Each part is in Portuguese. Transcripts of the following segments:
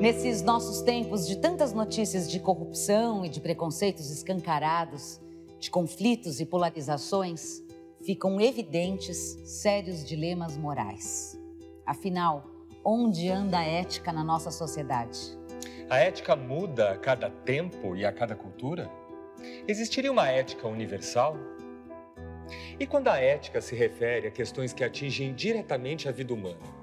Nesses nossos tempos de tantas notícias de corrupção e de preconceitos escancarados, de conflitos e polarizações, ficam evidentes sérios dilemas morais. Afinal, onde anda a ética na nossa sociedade? A ética muda a cada tempo e a cada cultura? Existiria uma ética universal? E quando a ética se refere a questões que atingem diretamente a vida humana?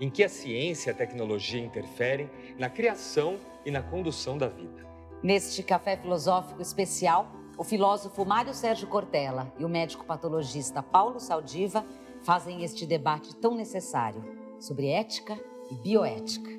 em que a ciência e a tecnologia interferem na criação e na condução da vida. Neste café filosófico especial, o filósofo Mário Sérgio Cortella e o médico patologista Paulo Saldiva fazem este debate tão necessário sobre ética e bioética.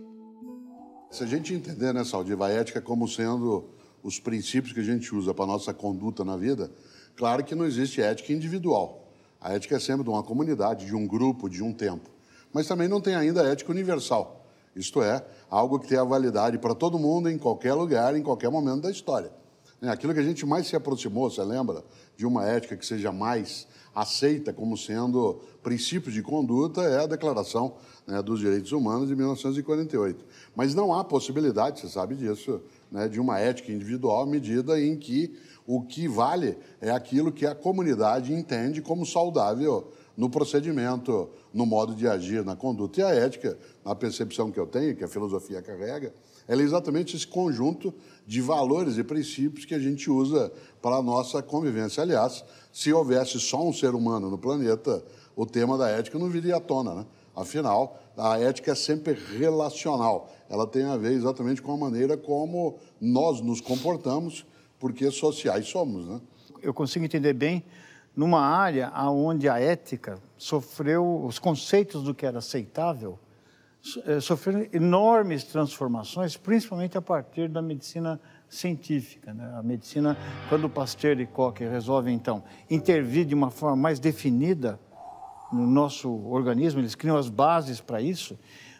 Se a gente entender, né, Saldiva, a ética como sendo os princípios que a gente usa para a nossa conduta na vida, claro que não existe ética individual. A ética é sempre de uma comunidade, de um grupo, de um tempo mas também não tem ainda ética universal. Isto é, algo que tenha validade para todo mundo, em qualquer lugar, em qualquer momento da história. É aquilo que a gente mais se aproximou, você lembra, de uma ética que seja mais aceita como sendo princípio de conduta é a Declaração né, dos Direitos Humanos de 1948. Mas não há possibilidade, você sabe disso, né, de uma ética individual à medida em que o que vale é aquilo que a comunidade entende como saudável no procedimento, no modo de agir, na conduta. E a ética, na percepção que eu tenho, que a filosofia carrega, ela é exatamente esse conjunto de valores e princípios que a gente usa para a nossa convivência. Aliás, se houvesse só um ser humano no planeta, o tema da ética não viria à tona, né? Afinal, a ética é sempre relacional. Ela tem a ver exatamente com a maneira como nós nos comportamos, porque sociais somos, né? Eu consigo entender bem numa área onde a ética sofreu, os conceitos do que era aceitável, eh, sofreram enormes transformações, principalmente a partir da medicina científica. Né? A medicina, quando Pasteur e Koch resolvem, então, intervir de uma forma mais definida no nosso organismo, eles criam as bases para isso,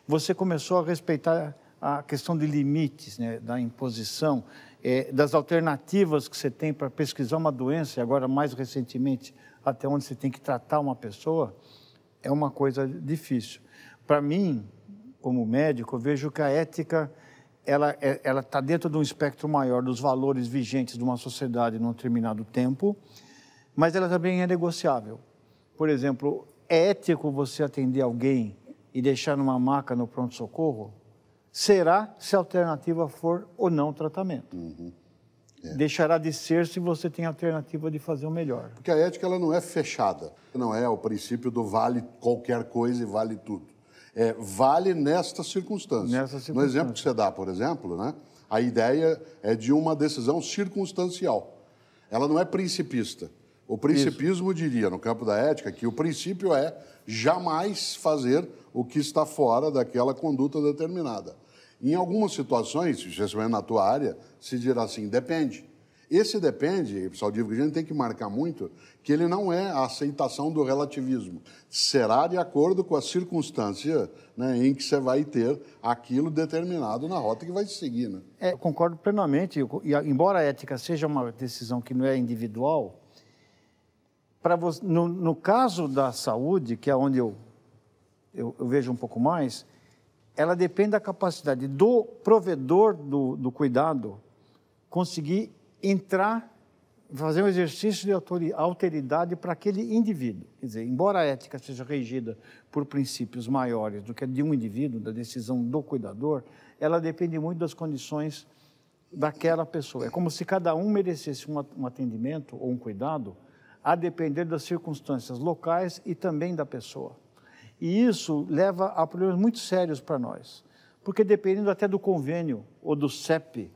você começou a respeitar a questão de limites, né? da imposição, é, das alternativas que você tem para pesquisar uma doença, e agora mais recentemente, até onde você tem que tratar uma pessoa, é uma coisa difícil. Para mim, como médico, eu vejo que a ética ela é, ela está dentro de um espectro maior dos valores vigentes de uma sociedade num determinado tempo, mas ela também é negociável. Por exemplo, é ético você atender alguém e deixar numa maca no pronto socorro? será se a alternativa for ou não tratamento. Uhum. É. Deixará de ser se você tem a alternativa de fazer o melhor. Porque a ética ela não é fechada, não é o princípio do vale qualquer coisa e vale tudo. É, vale nesta circunstância. nesta circunstância. No exemplo que você dá, por exemplo, né, a ideia é de uma decisão circunstancial. Ela não é principista. O principismo Isso. diria, no campo da ética, que o princípio é jamais fazer o que está fora daquela conduta determinada. Em algumas situações, especialmente na tua área, se dirá assim, depende. Esse depende, pessoal digo, a gente tem que marcar muito, que ele não é a aceitação do relativismo. Será de acordo com a circunstância né, em que você vai ter aquilo determinado na rota que vai seguir. Né? É, eu concordo plenamente. E, embora a ética seja uma decisão que não é individual, no, no, caso da saúde, que é onde eu, eu, eu vejo um pouco mais, ela depende da capacidade do provedor do, do cuidado conseguir entrar fazer um exercício de alteridade para aquele indivíduo. Quer dizer, embora a ética seja regida por princípios maiores do que a de um indivíduo, da decisão do cuidador, ela depende muito das condições daquela pessoa. É como se cada um merecesse um atendimento ou um cuidado a depender das circunstâncias locais e também da pessoa. E isso leva a problemas muito sérios para nós, porque dependendo até do convênio ou do CEP,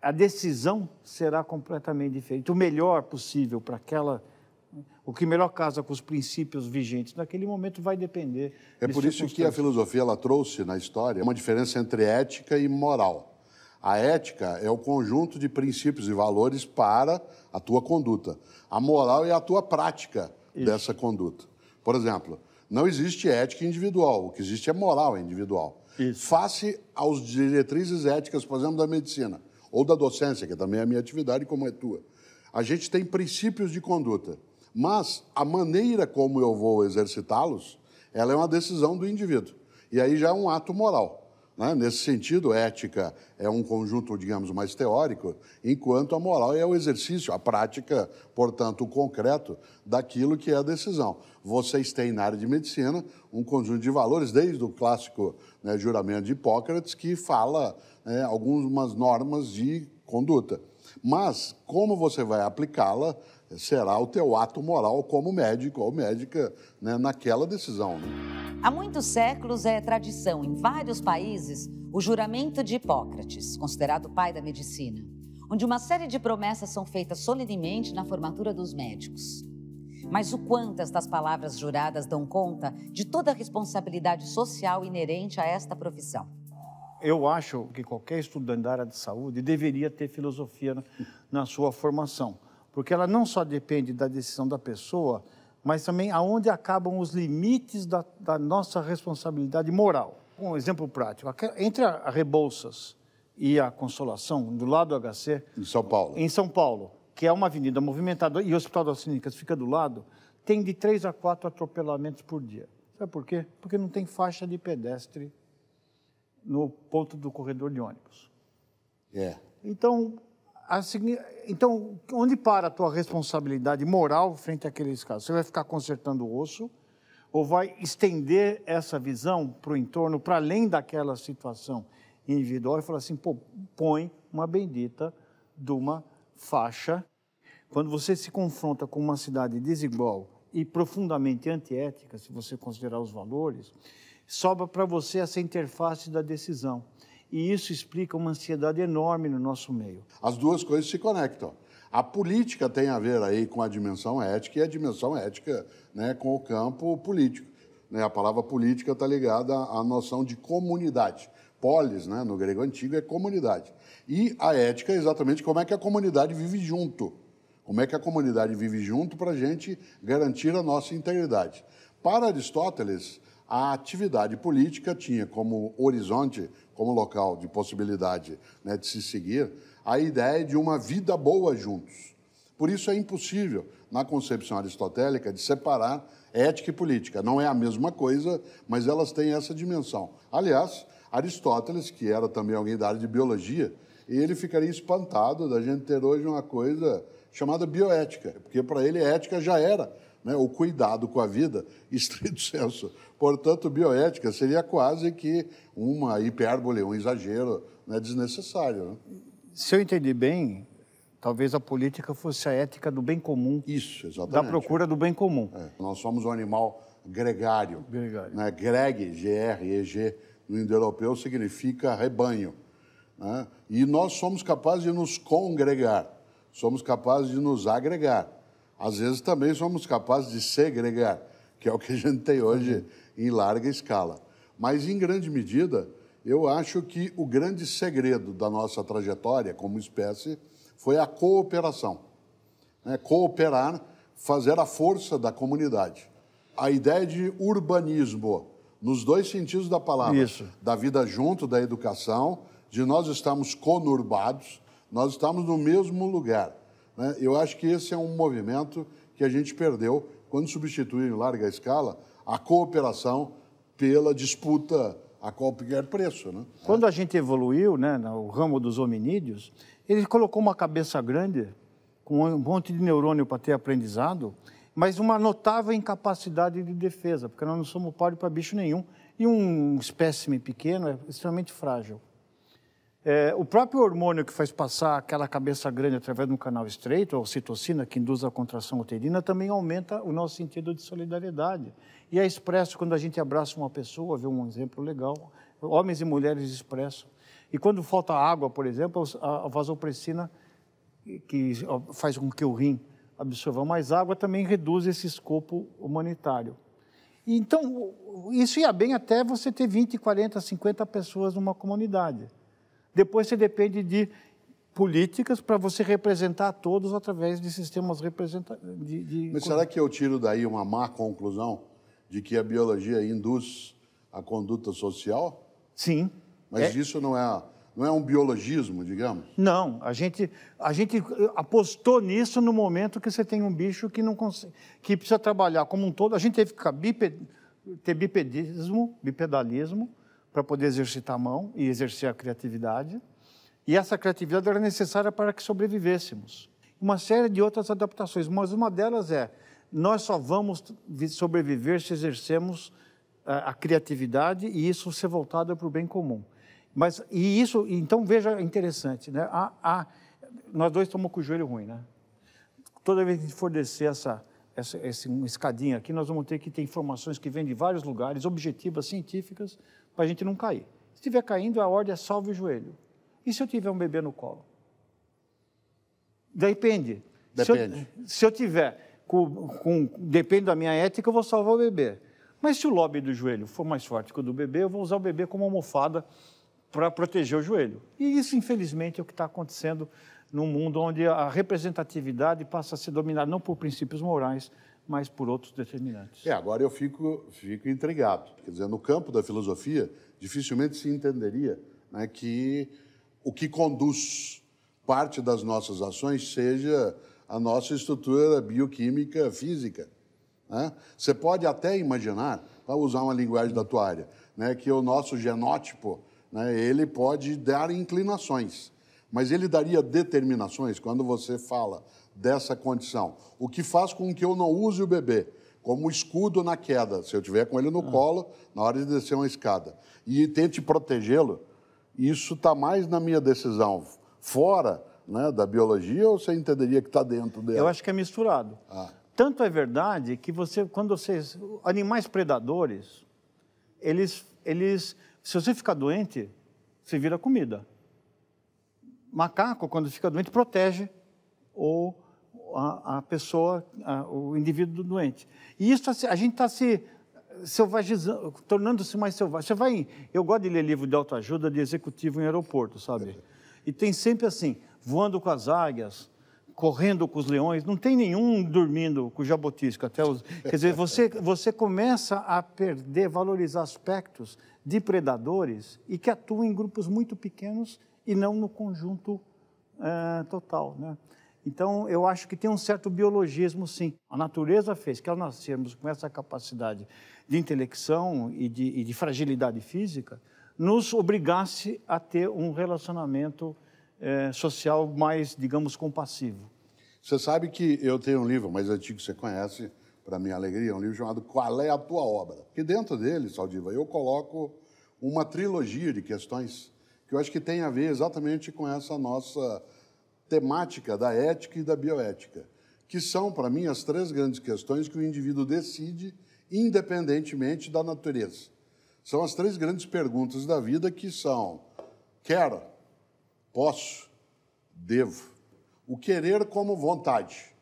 a decisão será completamente diferente. O melhor possível para aquela o que melhor casa com os princípios vigentes naquele momento vai depender. É por isso que a filosofia ela trouxe na história uma diferença entre ética e moral. A ética é o conjunto de princípios e valores para a tua conduta. A moral é a tua prática isso. dessa conduta. Por exemplo, não existe ética individual, o que existe é moral individual. Isso. Face aos diretrizes éticas, por exemplo, da medicina ou da docência, que também é a minha atividade, como é tua. A gente tem princípios de conduta, mas a maneira como eu vou exercitá-los, ela é uma decisão do indivíduo. E aí já é um ato moral. Né? Nesse sentido, ética é um conjunto, digamos, mais teórico, enquanto a moral é o exercício, a prática, portanto, o concreto daquilo que é a decisão. Vocês têm na área de medicina um conjunto de valores, desde o clássico né, juramento de Hipócrates, que fala né, algumas normas de conduta. Mas como você vai aplicá-la será o teu ato moral como médico ou médica né, naquela decisão. Né? Há muitos séculos é tradição em vários países o juramento de Hipócrates, considerado pai da medicina, onde uma série de promessas são feitas solenemente na formatura dos médicos. Mas o quanto estas palavras juradas dão conta de toda a responsabilidade social inerente a esta profissão? Eu acho que qualquer estudante da área de saúde deveria ter filosofia na sua formação porque ela não só depende da decisão da pessoa, mas também aonde acabam os limites da, da nossa responsabilidade moral. Um exemplo prático, entre a Rebouças e a Consolação, do lado do HC... Em São Paulo. Em São Paulo, que é uma avenida movimentada, e o Hospital das Clínicas fica do lado, tem de três a quatro atropelamentos por dia. Sabe por quê? Porque não tem faixa de pedestre no ponto do corredor de ônibus. É. Então, então, onde para a tua responsabilidade moral frente àqueles casos? Você vai ficar consertando o osso ou vai estender essa visão para o entorno, para além daquela situação individual e falar assim, pô, põe uma bendita de uma faixa. Quando você se confronta com uma cidade desigual e profundamente antiética, se você considerar os valores, sobra para você essa interface da decisão e isso explica uma ansiedade enorme no nosso meio. As duas coisas se conectam. A política tem a ver aí com a dimensão ética e a dimensão ética né, com o campo político. Né? A palavra política está ligada à noção de comunidade. Polis, né, no grego antigo, é comunidade. E a ética é exatamente como é que a comunidade vive junto. Como é que a comunidade vive junto para a gente garantir a nossa integridade. Para Aristóteles, a atividade política tinha como horizonte como local de possibilidade né, de se seguir, a ideia é de uma vida boa juntos. Por isso é impossível, na concepção aristotélica, de separar ética e política. Não é a mesma coisa, mas elas têm essa dimensão. Aliás, Aristóteles, que era também alguém da área de biologia, ele ficaria espantado da gente ter hoje uma coisa chamada bioética, porque para ele ética já era né, o cuidado com a vida, estrito senso. Portanto, bioética seria quase que uma hipérbole, um exagero né, desnecessário. Né? Se eu entendi bem, talvez a política fosse a ética do bem comum. Isso, exatamente. Da procura do bem comum. É. Nós somos um animal gregário. Gregário. Né? Greg, G-R-E-G, no indo-europeu, significa rebanho. Né? E nós somos capazes de nos congregar, somos capazes de nos agregar. Às vezes também somos capazes de segregar, que é o que a gente tem hoje em larga escala. Mas, em grande medida, eu acho que o grande segredo da nossa trajetória como espécie foi a cooperação. Né? Cooperar, fazer a força da comunidade. A ideia de urbanismo, nos dois sentidos da palavra, Isso. da vida junto, da educação, de nós estamos conurbados, nós estamos no mesmo lugar. Né? Eu acho que esse é um movimento que a gente perdeu quando substituiu em larga escala a cooperação pela disputa a qualquer preço. Né? Quando a gente evoluiu né, no ramo dos hominídeos, ele colocou uma cabeça grande, com um monte de neurônio para ter aprendizado, mas uma notável incapacidade de defesa, porque nós não somos páreo para bicho nenhum. E um espécime pequeno é extremamente frágil. É, o próprio hormônio que faz passar aquela cabeça grande através de um canal estreito, a ocitocina, que induz a contração uterina, também aumenta o nosso sentido de solidariedade. E é expresso quando a gente abraça uma pessoa, vê um exemplo legal, homens e mulheres expressam. E quando falta água, por exemplo, a vasopressina, que faz com que o rim absorva mais água, também reduz esse escopo humanitário. Então, isso ia bem até você ter 20, 40, 50 pessoas numa comunidade. Depois você depende de políticas para você representar todos através de sistemas representativos. De... Mas será que eu tiro daí uma má conclusão de que a biologia induz a conduta social? Sim. Mas é... isso não é, não é um biologismo, digamos? Não, a gente, a gente apostou nisso no momento que você tem um bicho que, não consegue, que precisa trabalhar como um todo. A gente teve que ter bipedismo, bipedalismo, para poder exercitar a mão e exercer a criatividade. E essa criatividade era necessária para que sobrevivêssemos. Uma série de outras adaptações, mas uma delas é: nós só vamos sobreviver se exercemos a, a criatividade e isso ser voltado para o bem comum. Mas e isso, então veja é interessante, né? A, a, nós dois estamos com o joelho ruim, né? Toda vez que a gente for descer essa, essa, essa escadinha aqui, nós vamos ter que ter informações que vêm de vários lugares, objetivas científicas, para a gente não cair. Se estiver caindo, a ordem é salve o joelho. E se eu tiver um bebê no colo? Depende. Depende. Se eu, se eu tiver, com, com, depende da minha ética, eu vou salvar o bebê. Mas se o lobby do joelho for mais forte que o do bebê, eu vou usar o bebê como almofada para proteger o joelho. E isso, infelizmente, é o que está acontecendo num mundo onde a representatividade passa a ser dominada não por princípios morais, mas por outros determinantes. É, agora eu fico, fico intrigado. Quer dizer, no campo da filosofia, dificilmente se entenderia né, que o que conduz parte das nossas ações seja a nossa estrutura bioquímica física. Né? Você pode até imaginar, para usar uma linguagem da tua área, né, que o nosso genótipo né, ele pode dar inclinações, mas ele daria determinações quando você fala dessa condição, o que faz com que eu não use o bebê como escudo na queda, se eu tiver com ele no ah. colo na hora de descer uma escada e tente protegê-lo, isso está mais na minha decisão fora né, da biologia ou você entenderia que está dentro dela? Eu acho que é misturado. Ah. Tanto é verdade que você, quando vocês animais predadores, eles, eles, se você ficar doente, você vira comida. Macaco, quando fica doente, protege ou a, a pessoa, a, o indivíduo doente. E isso tá a gente está se selvagizando, tornando-se mais selvagem. Você vai eu gosto de ler livro de autoajuda de executivo em aeroporto, sabe? E tem sempre assim, voando com as águias, correndo com os leões, não tem nenhum dormindo com o jabotisco, até os, quer dizer, você você começa a perder, valorizar aspectos de predadores e que atuam em grupos muito pequenos e não no conjunto é, total, né? Então, eu acho que tem um certo biologismo, sim. A natureza fez que ao nascermos com essa capacidade de intelecção e de, e de fragilidade física, nos obrigasse a ter um relacionamento eh, social mais, digamos, compassivo. Você sabe que eu tenho um livro mais antigo que você conhece, para minha alegria, é um livro chamado Qual é a Tua Obra? Que dentro dele, Saldiva, eu coloco uma trilogia de questões que eu acho que tem a ver exatamente com essa nossa temática da ética e da bioética, que são, para mim, as três grandes questões que o indivíduo decide independentemente da natureza. São as três grandes perguntas da vida que são: quero, posso, devo. O querer como vontade,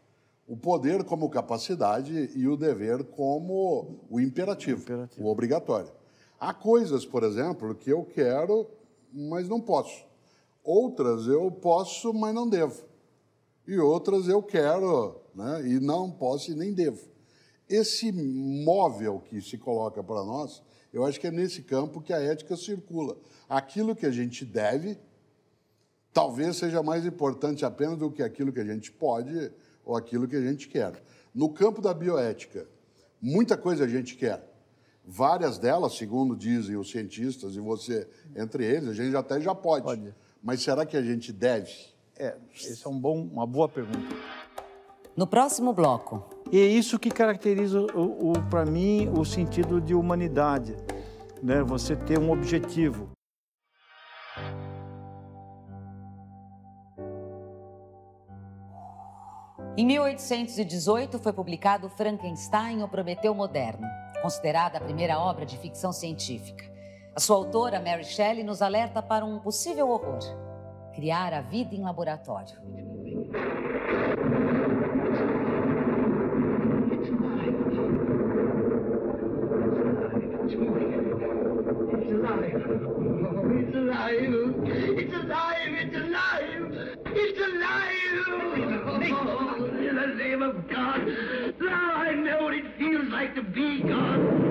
o poder como capacidade e o dever como o imperativo, o, imperativo. o obrigatório. Há coisas, por exemplo, que eu quero, mas não posso. Outras eu posso, mas não devo. E outras eu quero, né? e não posso e nem devo. Esse móvel que se coloca para nós, eu acho que é nesse campo que a ética circula. Aquilo que a gente deve talvez seja mais importante apenas do que aquilo que a gente pode ou aquilo que a gente quer. No campo da bioética, muita coisa a gente quer. Várias delas, segundo dizem os cientistas e você entre eles, a gente até já pode. pode. Mas será que a gente deve? É, essa é um bom, uma boa pergunta. No próximo bloco. E é isso que caracteriza, o, o para mim, o sentido de humanidade. Né? Você ter um objetivo. Em 1818 foi publicado Frankenstein, o Prometeu Moderno, considerada a primeira obra de ficção científica. A sua autora, Mary Shelley, nos alerta para um possível horror: criar a vida em laboratório. In the name of God, now I know what it feels like to be God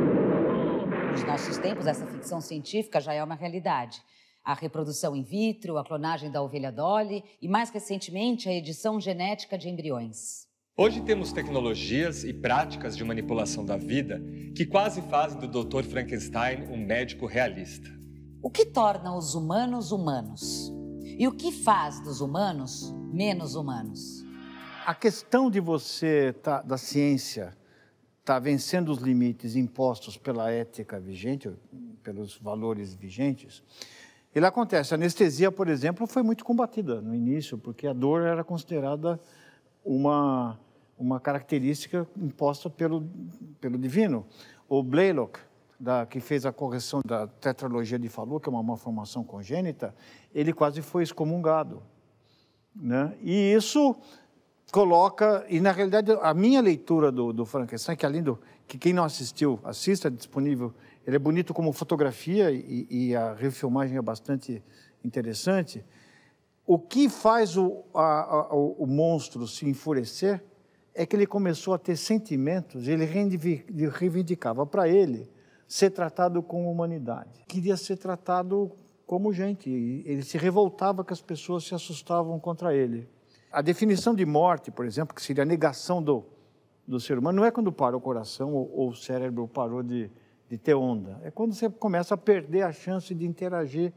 nos nossos tempos, essa ficção científica já é uma realidade. A reprodução in vitro, a clonagem da ovelha Dolly e, mais recentemente, a edição genética de embriões. Hoje temos tecnologias e práticas de manipulação da vida que quase fazem do Dr. Frankenstein um médico realista. O que torna os humanos humanos? E o que faz dos humanos menos humanos? A questão de você tá, da ciência está vencendo os limites impostos pela ética vigente, pelos valores vigentes, ele acontece. A anestesia, por exemplo, foi muito combatida no início, porque a dor era considerada uma, uma característica imposta pelo, pelo divino. O Blaylock, da, que fez a correção da tetralogia de Falou, que é uma malformação congênita, ele quase foi excomungado. Né? E isso coloca, e na realidade a minha leitura do, do Frankenstein, que além do que quem não assistiu, assista, é disponível, ele é bonito como fotografia e, e a refilmagem é bastante interessante. O que faz o, a, a, o monstro se enfurecer é que ele começou a ter sentimentos, ele reivindicava para ele ser tratado com humanidade. Queria ser tratado como gente, ele se revoltava que as pessoas se assustavam contra ele. A definição de morte, por exemplo, que seria a negação do, do ser humano, não é quando para o coração ou, ou o cérebro parou de, de ter onda. É quando você começa a perder a chance de interagir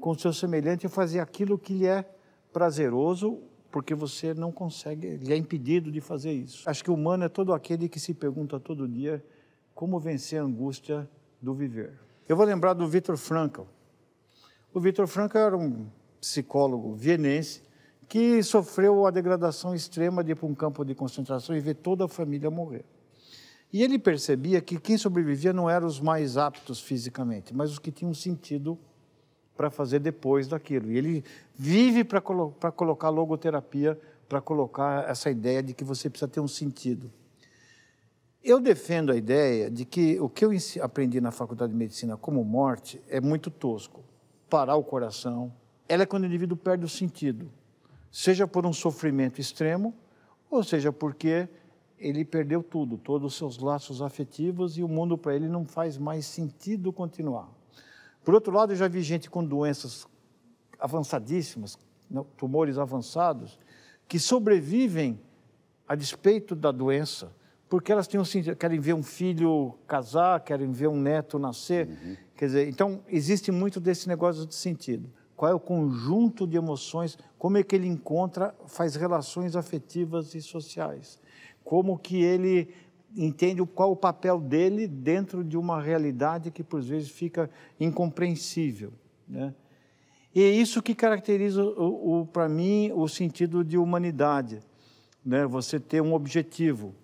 com o seu semelhante e fazer aquilo que lhe é prazeroso, porque você não consegue, lhe é impedido de fazer isso. Acho que o humano é todo aquele que se pergunta todo dia como vencer a angústia do viver. Eu vou lembrar do Viktor Frankl. O Viktor Frankl era um psicólogo vienense que sofreu a degradação extrema de ir para um campo de concentração e ver toda a família morrer. E ele percebia que quem sobrevivia não eram os mais aptos fisicamente, mas os que tinham sentido para fazer depois daquilo. E ele vive para colo colocar logoterapia, para colocar essa ideia de que você precisa ter um sentido. Eu defendo a ideia de que o que eu aprendi na faculdade de medicina como morte é muito tosco. Parar o coração. Ela é quando o indivíduo perde o sentido seja por um sofrimento extremo, ou seja porque ele perdeu tudo, todos os seus laços afetivos e o mundo para ele não faz mais sentido continuar. Por outro lado, eu já vi gente com doenças avançadíssimas, tumores avançados, que sobrevivem a despeito da doença, porque elas têm um sentido, querem ver um filho casar, querem ver um neto nascer. Uhum. Quer dizer, então existe muito desse negócio de sentido qual é o conjunto de emoções, como é que ele encontra, faz relações afetivas e sociais, como que ele entende qual o papel dele dentro de uma realidade que por vezes fica incompreensível, né? E é isso que caracteriza, o, o para mim, o sentido de humanidade, né? Você ter um objetivo.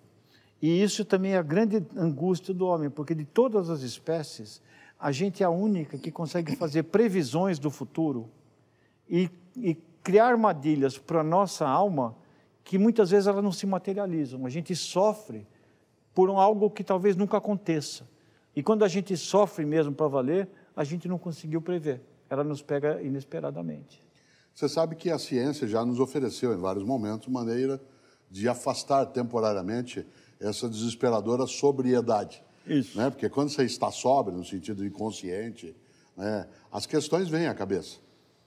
E isso também é a grande angústia do homem, porque de todas as espécies, a gente é a única que consegue fazer previsões do futuro e, e criar armadilhas para a nossa alma que muitas vezes elas não se materializam. A gente sofre por algo que talvez nunca aconteça. E quando a gente sofre mesmo para valer, a gente não conseguiu prever. Ela nos pega inesperadamente. Você sabe que a ciência já nos ofereceu em vários momentos maneira de afastar temporariamente essa desesperadora sobriedade isso. Né? Porque quando você está sóbrio, no sentido inconsciente, né, as questões vêm à cabeça.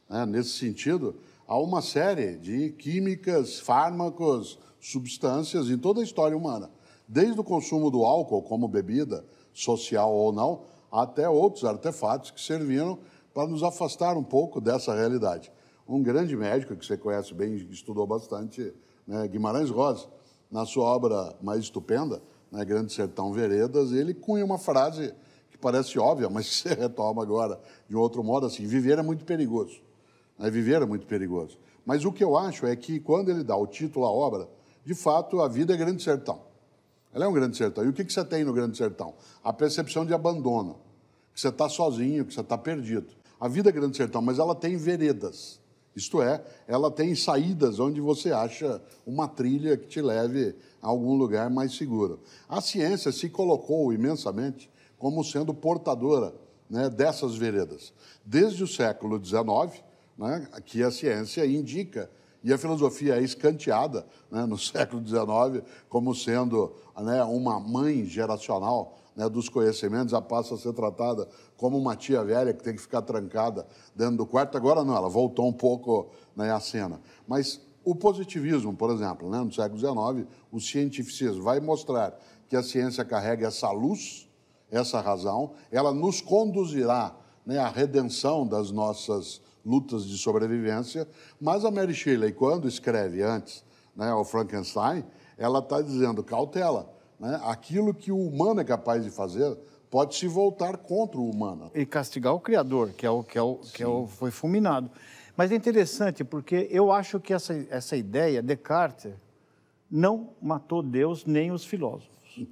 Né? Nesse sentido, há uma série de químicas, fármacos, substâncias em toda a história humana. Desde o consumo do álcool como bebida, social ou não, até outros artefatos que serviram para nos afastar um pouco dessa realidade. Um grande médico que você conhece bem, estudou bastante, né, Guimarães Rosa, na sua obra mais estupenda, na né, Grande Sertão Veredas, ele cunha uma frase que parece óbvia, mas se retoma agora de outro modo, assim, viver é muito perigoso. Né? Viver é muito perigoso. Mas o que eu acho é que quando ele dá o título à obra, de fato, a vida é Grande Sertão. Ela é um Grande Sertão. E o que, que você tem no Grande Sertão? A percepção de abandono, que você está sozinho, que você está perdido. A vida é Grande Sertão, mas ela tem veredas. Isto é, ela tem saídas onde você acha uma trilha que te leve a algum lugar mais seguro. A ciência se colocou imensamente como sendo portadora né, dessas veredas. Desde o século XIX, né, que a ciência indica e a filosofia é escanteada né, no século XIX como sendo né, uma mãe geracional né, dos conhecimentos, já passa a ser tratada como uma tia velha que tem que ficar trancada dentro do quarto. Agora não, ela voltou um pouco né, à cena. Mas o positivismo, por exemplo, né, no século XIX, o cientificismo vai mostrar que a ciência carrega essa luz, essa razão, ela nos conduzirá né, à redenção das nossas lutas de sobrevivência. Mas a Mary Shelley, quando escreve antes né, o Frankenstein, ela está dizendo cautela. Né, aquilo que o humano é capaz de fazer pode se voltar contra o humano. E castigar o Criador, que, é o, que, é o, que é o, foi fulminado. Mas é interessante porque eu acho que essa, essa ideia, Descartes, não matou Deus nem os filósofos.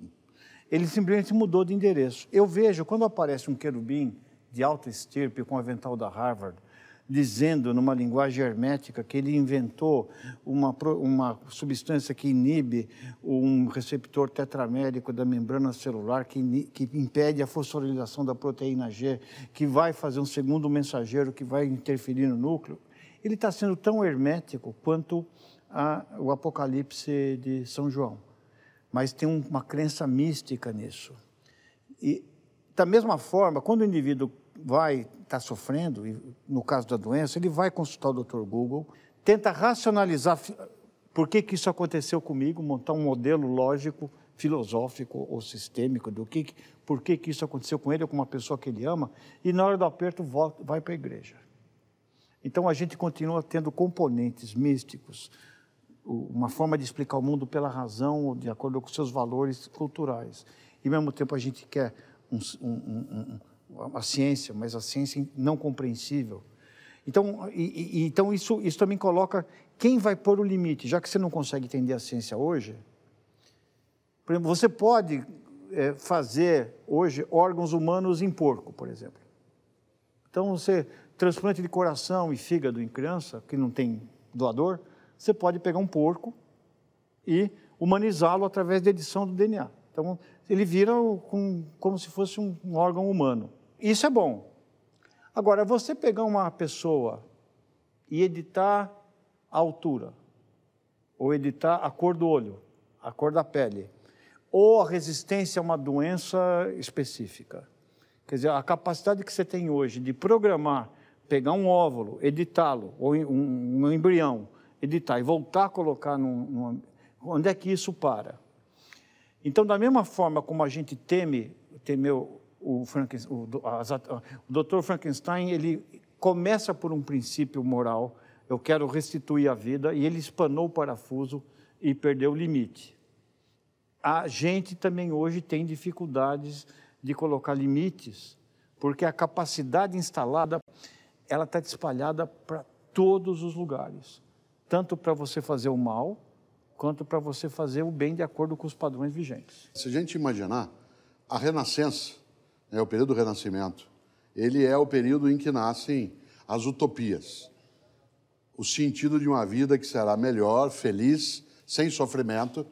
Ele simplesmente mudou de endereço. Eu vejo, quando aparece um querubim de alta estirpe com o avental da Harvard, dizendo, numa linguagem hermética, que ele inventou uma, uma substância que inibe um receptor tetramérico da membrana celular, que, que impede a fosforilação da proteína G, que vai fazer um segundo mensageiro que vai interferir no núcleo, ele está sendo tão hermético quanto a, o Apocalipse de São João. Mas tem uma crença mística nisso. E, da mesma forma, quando o indivíduo vai estar tá sofrendo, e no caso da doença, ele vai consultar o Dr. Google, tenta racionalizar por que, que isso aconteceu comigo, montar um modelo lógico, filosófico ou sistêmico do que, por que, que isso aconteceu com ele ou com uma pessoa que ele ama, e na hora do aperto volta, vai para a igreja. Então a gente continua tendo componentes místicos, uma forma de explicar o mundo pela razão, de acordo com seus valores culturais. E ao mesmo tempo a gente quer um, um, um, a ciência, mas a ciência não compreensível. Então, e, e, então isso, isso também coloca quem vai pôr o limite, já que você não consegue entender a ciência hoje. Por exemplo, você pode é, fazer hoje órgãos humanos em porco, por exemplo. Então, você transplante de coração e fígado em criança, que não tem doador, você pode pegar um porco e humanizá-lo através da edição do DNA. Então, ele vira como se fosse um órgão humano. Isso é bom. Agora, você pegar uma pessoa e editar a altura, ou editar a cor do olho, a cor da pele, ou a resistência a uma doença específica. Quer dizer, a capacidade que você tem hoje de programar, pegar um óvulo, editá-lo, ou um, um, embrião, editar e voltar a colocar num, num. Onde é que isso para? Então, da mesma forma como a gente teme, temeu o, Frank, o, ah, o Dr. Frankenstein ele começa por um princípio moral, eu quero restituir a vida, e ele espanou o parafuso e perdeu o limite. A gente também hoje tem dificuldades de colocar limites, porque a capacidade instalada ela está espalhada para todos os lugares, tanto para você fazer o mal, quanto para você fazer o bem de acordo com os padrões vigentes. Se a gente imaginar a Renascença, é o período do Renascimento, ele é o período em que nascem as utopias. O sentido de uma vida que será melhor, feliz, sem sofrimento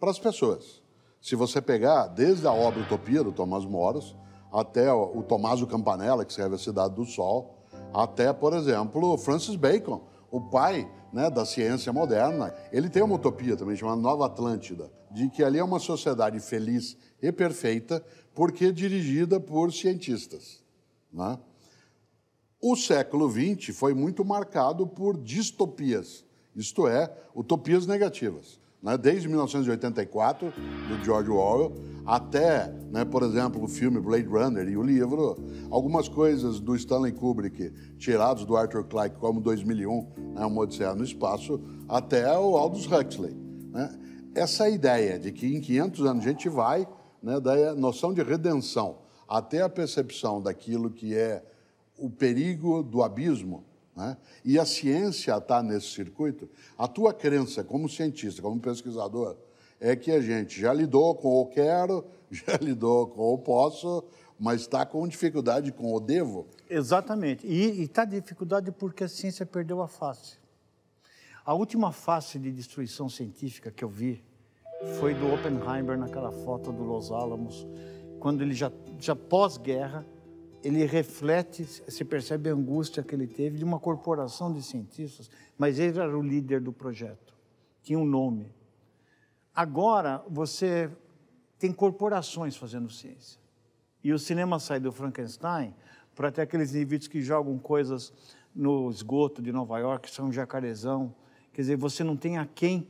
para as pessoas. Se você pegar desde a obra Utopia, do Tomás Moros, até o Tommaso Campanella, que escreve A Cidade do Sol, até, por exemplo, Francis Bacon, o pai né, da ciência moderna. Ele tem uma utopia também chamada Nova Atlântida, de que ali é uma sociedade feliz e perfeita, porque dirigida por cientistas. Né? O século XX foi muito marcado por distopias, isto é, utopias negativas. Né? Desde 1984, do George Orwell, até, né, por exemplo, o filme Blade Runner e o livro, algumas coisas do Stanley Kubrick tirados do Arthur Clarke, como 2001, né, Uma Odisseia no Espaço, até o Aldous Huxley. Né? Essa ideia de que em 500 anos a gente vai né, da noção de redenção até a percepção daquilo que é o perigo do abismo, né, e a ciência está nesse circuito, a tua crença como cientista, como pesquisador, é que a gente já lidou com o quero, já lidou com o posso, mas está com dificuldade com o devo. Exatamente. E está dificuldade porque a ciência perdeu a face. A última face de destruição científica que eu vi foi do Oppenheimer naquela foto do Los Alamos, quando ele já, já pós-guerra, ele reflete, se percebe a angústia que ele teve de uma corporação de cientistas, mas ele era o líder do projeto, tinha um nome. Agora você tem corporações fazendo ciência. E o cinema sai do Frankenstein para até aqueles indivíduos que jogam coisas no esgoto de Nova York, são jacarezão. Quer dizer, você não tem a quem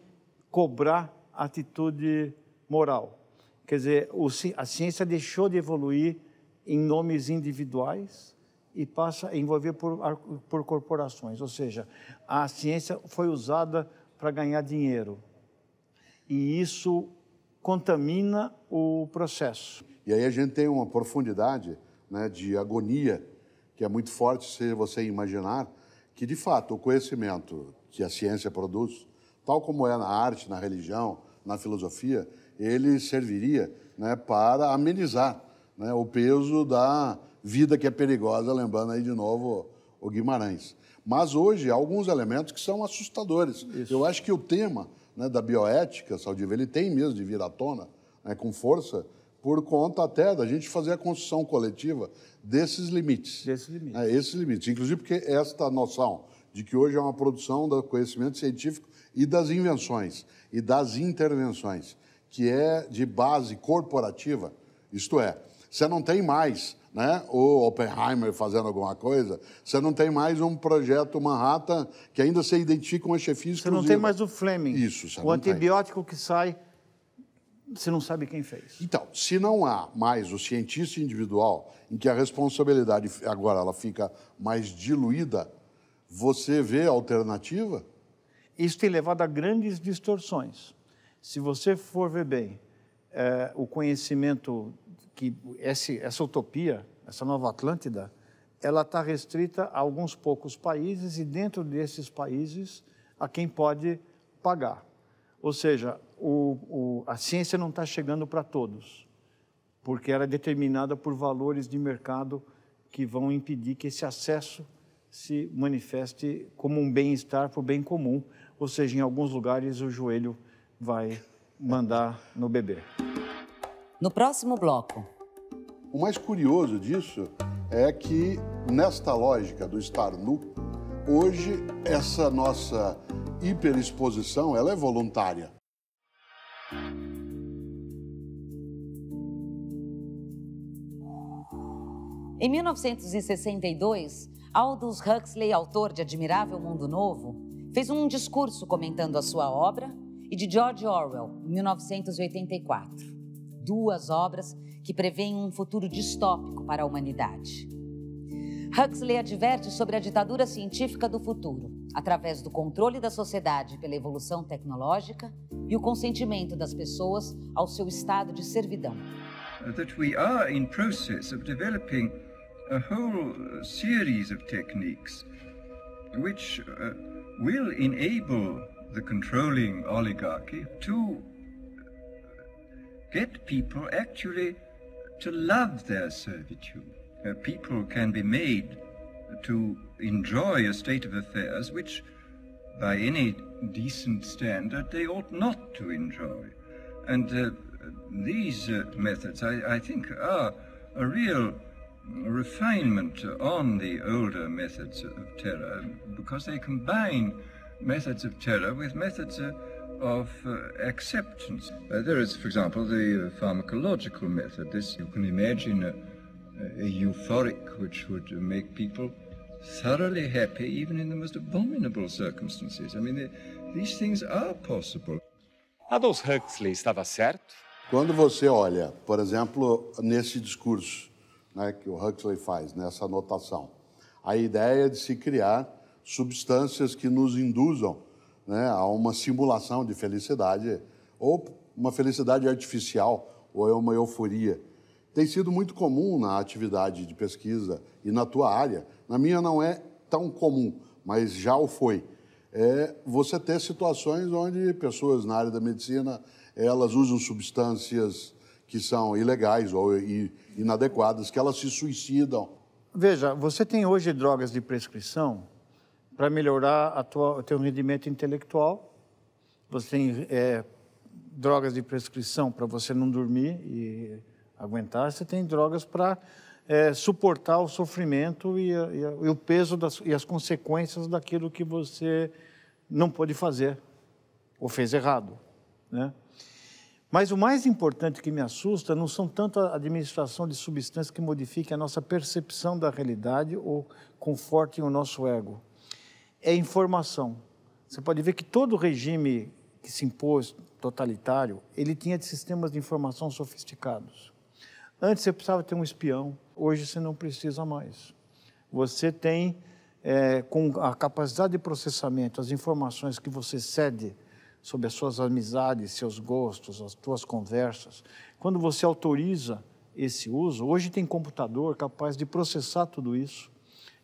cobrar atitude moral. Quer dizer, a ciência deixou de evoluir em nomes individuais e passa a envolver por, por corporações. Ou seja, a ciência foi usada para ganhar dinheiro. E isso contamina o processo. E aí a gente tem uma profundidade né, de agonia que é muito forte se você imaginar que, de fato, o conhecimento que a ciência produz tal como é na arte, na religião, na filosofia, ele serviria né, para amenizar né, o peso da vida que é perigosa, lembrando aí de novo o Guimarães. Mas hoje há alguns elementos que são assustadores. Isso. Eu acho que o tema né, da bioética, Saldiva, ele tem mesmo de vir à tona né, com força, por conta até da gente fazer a construção coletiva desses limites. Desses limites. É, esses limites. Inclusive porque esta noção de que hoje é uma produção do conhecimento científico e das invenções e das intervenções, que é de base corporativa, isto é, você não tem mais né, o Oppenheimer fazendo alguma coisa, você não tem mais um projeto Manhattan que ainda se identifica com a chefia exclusiva. Você não tem mais o Fleming. Isso, você O não antibiótico tem. que sai, você não sabe quem fez. Então, se não há mais o cientista individual, em que a responsabilidade agora ela fica mais diluída, você vê alternativa? Isso tem levado a grandes distorções. Se você for ver bem, é, o conhecimento que esse, essa utopia, essa nova Atlântida, ela está restrita a alguns poucos países e dentro desses países a quem pode pagar. Ou seja, o, o, a ciência não está chegando para todos, porque ela é determinada por valores de mercado que vão impedir que esse acesso se manifeste como um bem-estar para o bem comum, ou seja, em alguns lugares o joelho vai mandar no bebê. No próximo bloco. O mais curioso disso é que, nesta lógica do estar nu, hoje essa nossa hiperexposição ela é voluntária. Em 1962, Aldous Huxley, autor de Admirável Mundo Novo, fez um discurso comentando a sua obra e de George Orwell, 1984. Duas obras que prevêem um futuro distópico para a humanidade. Huxley adverte sobre a ditadura científica do futuro, através do controle da sociedade pela evolução tecnológica e o consentimento das pessoas ao seu estado de servidão. That we are in process of developing a whole series of techniques which uh... will enable the controlling oligarchy to get people actually to love their servitude. Uh, people can be made to enjoy a state of affairs which, by any decent standard, they ought not to enjoy. And uh, these uh, methods, I, I, think, are a real refinement on the older methods of terror because they combine methods of terror with methods of, uh, of uh, acceptance. Uh, there is, for example, the uh, pharmacological method. This you can imagine a, a euphoric which would make people thoroughly happy even in the most abominable circumstances. I mean, the, these things are possible. Adolf Huxley estava certo? Quando você olha, por exemplo, nesse discurso né, que o Huxley faz nessa anotação. A ideia é de se criar substâncias que nos induzam né, a uma simulação de felicidade, ou uma felicidade artificial, ou é uma euforia. Tem sido muito comum na atividade de pesquisa e na tua área. Na minha não é tão comum, mas já o foi. É você ter situações onde pessoas na área da medicina elas usam substâncias que são ilegais ou inadequadas, que elas se suicidam. Veja, você tem hoje drogas de prescrição para melhorar tua, o teu rendimento intelectual. Você tem é, drogas de prescrição para você não dormir e aguentar. Você tem drogas para é, suportar o sofrimento e, e, e o peso das, e as consequências daquilo que você não pôde fazer ou fez errado, né? Mas o mais importante que me assusta não são tanto a administração de substâncias que modifiquem a nossa percepção da realidade ou confortem o nosso ego. É informação. Você pode ver que todo regime que se impôs totalitário, ele tinha sistemas de informação sofisticados. Antes você precisava ter um espião, hoje você não precisa mais. Você tem, é, com a capacidade de processamento, as informações que você cede sobre as suas amizades, seus gostos, as suas conversas. Quando você autoriza esse uso, hoje tem computador capaz de processar tudo isso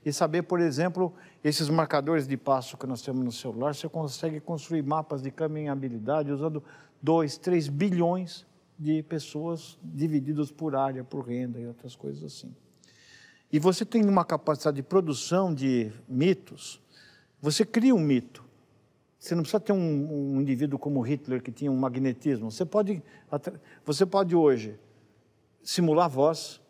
e saber, por exemplo, esses marcadores de passo que nós temos no celular, você consegue construir mapas de caminhabilidade usando 2, 3 bilhões de pessoas divididas por área, por renda e outras coisas assim. E você tem uma capacidade de produção de mitos, você cria um mito você não precisa ter um, um indivíduo como Hitler que tinha um magnetismo. Você pode, você pode hoje simular voz,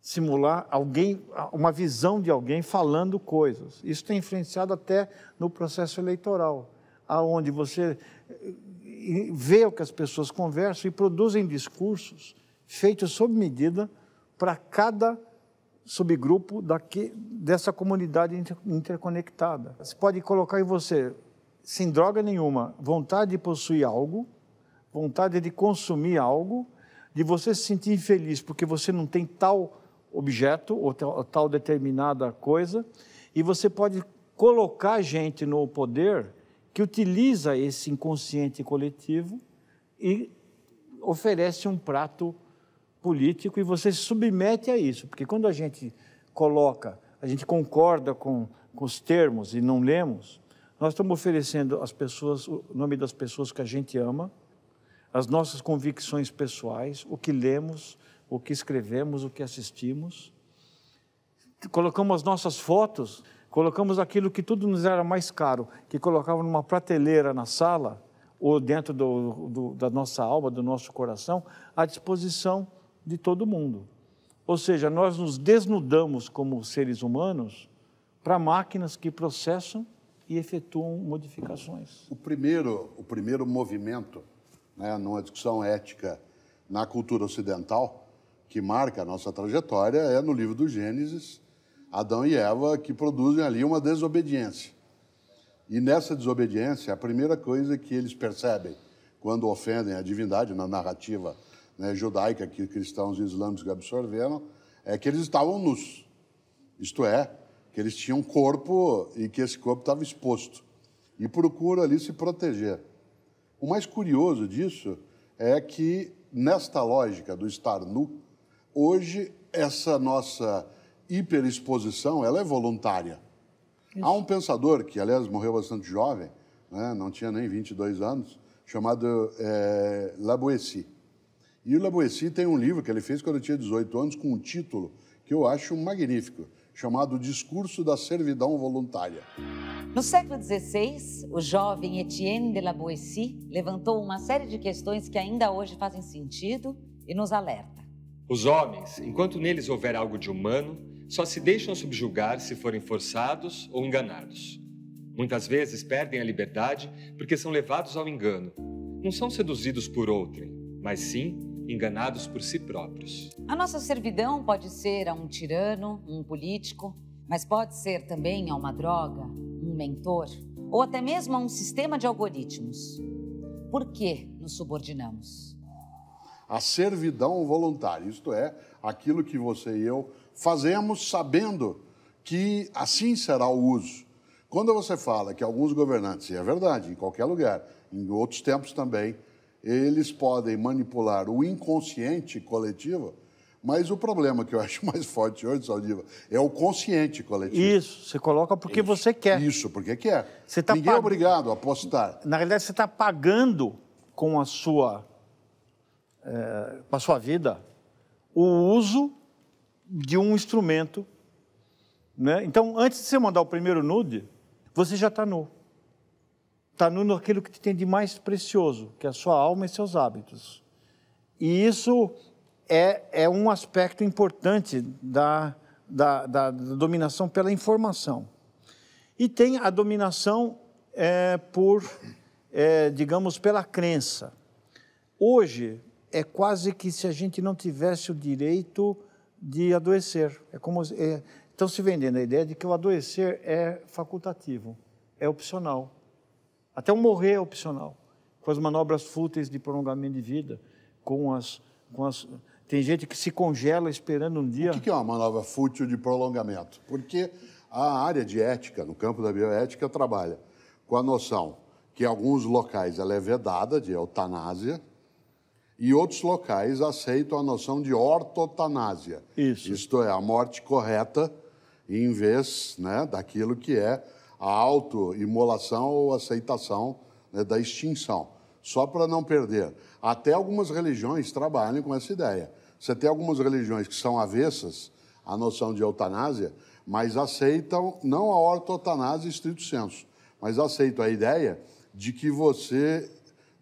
simular alguém, uma visão de alguém falando coisas. Isso tem influenciado até no processo eleitoral, aonde você eh, vê o que as pessoas conversam e produzem discursos feitos sob medida para cada subgrupo daqui, dessa comunidade interconectada. Você pode colocar em você sem droga nenhuma, vontade de possuir algo, vontade de consumir algo, de você se sentir infeliz porque você não tem tal objeto ou tal determinada coisa, e você pode colocar gente no poder que utiliza esse inconsciente coletivo e oferece um prato político e você se submete a isso, porque quando a gente coloca, a gente concorda com, com os termos e não lemos, nós estamos oferecendo às pessoas o nome das pessoas que a gente ama, as nossas convicções pessoais, o que lemos, o que escrevemos, o que assistimos. Colocamos as nossas fotos, colocamos aquilo que tudo nos era mais caro, que colocava numa prateleira na sala ou dentro do, do, da nossa alma, do nosso coração, à disposição de todo mundo. Ou seja, nós nos desnudamos como seres humanos para máquinas que processam e efetuam modificações. O primeiro, o primeiro movimento né, numa discussão ética na cultura ocidental, que marca a nossa trajetória, é no livro do Gênesis, Adão e Eva, que produzem ali uma desobediência. E nessa desobediência, a primeira coisa que eles percebem quando ofendem a divindade, na narrativa né, judaica que cristãos e islâmicos absorveram, é que eles estavam nus. Isto é, que eles tinham um corpo e que esse corpo estava exposto. E procura ali se proteger. O mais curioso disso é que, nesta lógica do estar nu, hoje essa nossa hiperexposição ela é voluntária. Isso. Há um pensador, que aliás morreu bastante jovem, né, não tinha nem 22 anos, chamado é, eh, Laboessi. E o Laboessi tem um livro que ele fez quando eu tinha 18 anos com um título que eu acho magnífico, chamado Discurso da Servidão Voluntária. No século XVI, o jovem Etienne de la Boétie levantou uma série de questões que ainda hoje fazem sentido e nos alerta. Os homens, enquanto neles houver algo de humano, só se deixam subjugar se forem forçados ou enganados. Muitas vezes perdem a liberdade porque são levados ao engano. Não são seduzidos por outrem, mas sim enganados por si próprios. A nossa servidão pode ser a um tirano, um político, mas pode ser também a uma droga, um mentor ou até mesmo a um sistema de algoritmos. Por que nos subordinamos? A servidão voluntária, isto é, aquilo que você e eu fazemos sabendo que assim será o uso. Quando você fala que alguns governantes, e é verdade, em qualquer lugar, em outros tempos também, eles podem manipular o inconsciente coletivo, mas o problema que eu acho mais forte hoje, Saldiva, é o consciente coletivo. Isso, você coloca porque Isso. você quer. Isso, porque quer. Você tá Ninguém é pag... é obrigado a apostar. Na realidade, você está pagando com a sua, é, com a sua vida o uso de um instrumento. Né? Então, antes de você mandar o primeiro nude, você já está nu está naquilo que tem de mais precioso, que é a sua alma e seus hábitos. E isso é, é um aspecto importante da, da, da, da dominação pela informação. E tem a dominação é, por, é, digamos, pela crença. Hoje, é quase que se a gente não tivesse o direito de adoecer. É como é, estão se vendendo a ideia de que o adoecer é facultativo, é opcional. Até o morrer é opcional, com as manobras fúteis de prolongamento de vida, com as. Com as tem gente que se congela esperando um dia. O que é uma manobra fútil de prolongamento? Porque a área de ética, no campo da bioética, trabalha com a noção que em alguns locais ela é vedada, de eutanásia, e outros locais aceitam a noção de ortotanásia. Isso. Isto é, a morte correta em vez né, daquilo que é a autoimolação ou aceitação né, da extinção, só para não perder. Até algumas religiões trabalham com essa ideia. Você tem algumas religiões que são avessas à noção de eutanásia, mas aceitam não a ortotanásia estrito senso, mas aceitam a ideia de que você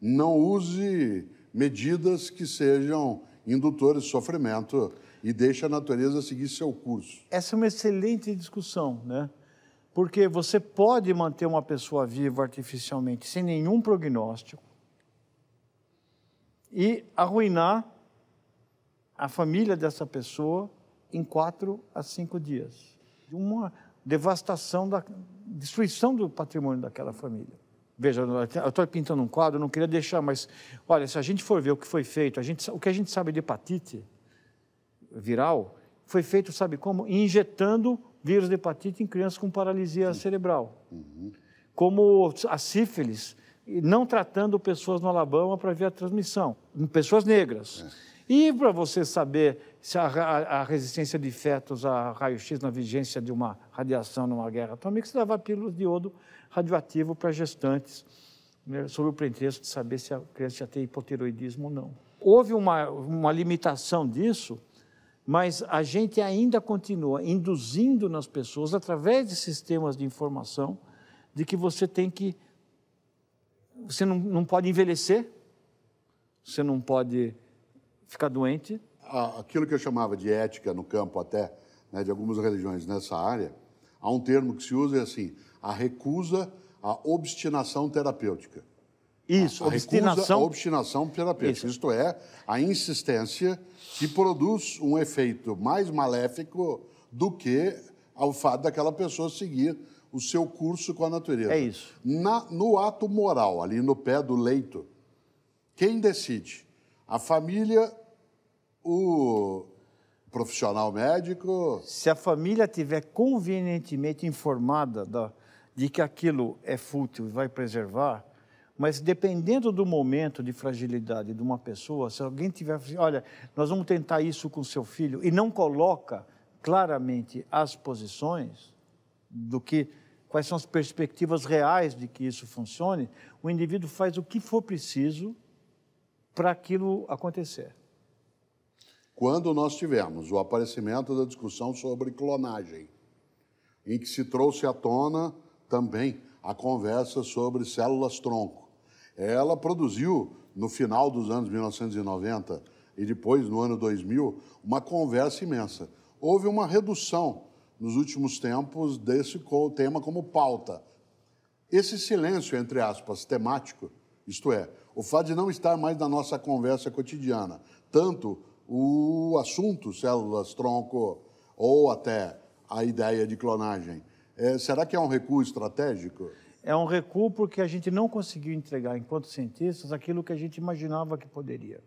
não use medidas que sejam indutores de sofrimento e deixe a natureza seguir seu curso. Essa é uma excelente discussão, né? Porque você pode manter uma pessoa viva artificialmente sem nenhum prognóstico e arruinar a família dessa pessoa em quatro a cinco dias. Uma devastação, da destruição do patrimônio daquela família. Veja, eu estou pintando um quadro, não queria deixar, mas olha, se a gente for ver o que foi feito, a gente, o que a gente sabe de hepatite viral, foi feito, sabe como? Injetando vírus de hepatite em crianças com paralisia cerebral. Uhum. Como a sífilis, não tratando pessoas no Alabama para ver a transmissão, em pessoas negras. É. E para você saber se a, a, a, resistência de fetos a raio-x na vigência de uma radiação numa guerra atômica, você dava pílulas de iodo radioativo para gestantes, né, sob o pretexto de saber se a criança já tem hipotiroidismo ou não. Houve uma, uma limitação disso mas a gente ainda continua induzindo nas pessoas, através de sistemas de informação, de que você tem que. Você não, não pode envelhecer, você não pode ficar doente. Aquilo que eu chamava de ética no campo, até, né, de algumas religiões nessa área, há um termo que se usa é assim: a recusa a obstinação terapêutica. Isso, a, obstinação. Recusa, a obstinação isto é, a insistência que produz um efeito mais maléfico do que ao fato daquela pessoa seguir o seu curso com a natureza. É isso. Na, no ato moral, ali no pé do leito, quem decide? A família, o profissional médico? Se a família tiver convenientemente informada da, de que aquilo é fútil e vai preservar, mas dependendo do momento de fragilidade de uma pessoa, se alguém tiver, olha, nós vamos tentar isso com seu filho e não coloca claramente as posições do que quais são as perspectivas reais de que isso funcione, o indivíduo faz o que for preciso para aquilo acontecer. Quando nós tivemos o aparecimento da discussão sobre clonagem, em que se trouxe à tona também a conversa sobre células-tronco, ela produziu, no final dos anos 1990 e depois, no ano 2000, uma conversa imensa. Houve uma redução nos últimos tempos desse tema como pauta. Esse silêncio, entre aspas, temático, isto é, o fato de não estar mais na nossa conversa cotidiana, tanto o assunto células-tronco ou até a ideia de clonagem, é, será que é um recuo estratégico? é um recuo porque a gente não conseguiu entregar, enquanto cientistas, aquilo que a gente imaginava que poderia.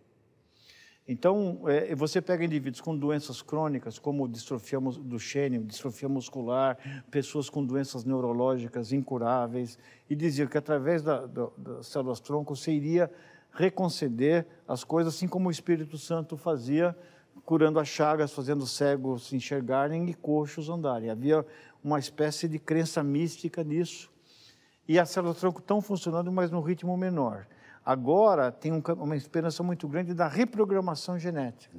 Então, é, você pega indivíduos com doenças crônicas, como distrofia do xênio, distrofia muscular, pessoas com doenças neurológicas incuráveis, e dizia que através da, da, das células-tronco você iria reconceder as coisas, assim como o Espírito Santo fazia, curando as chagas, fazendo cegos se enxergarem e coxos andarem. Havia uma espécie de crença mística nisso, e as células tronco estão funcionando, mas num ritmo menor. Agora tem um, uma esperança muito grande da reprogramação genética.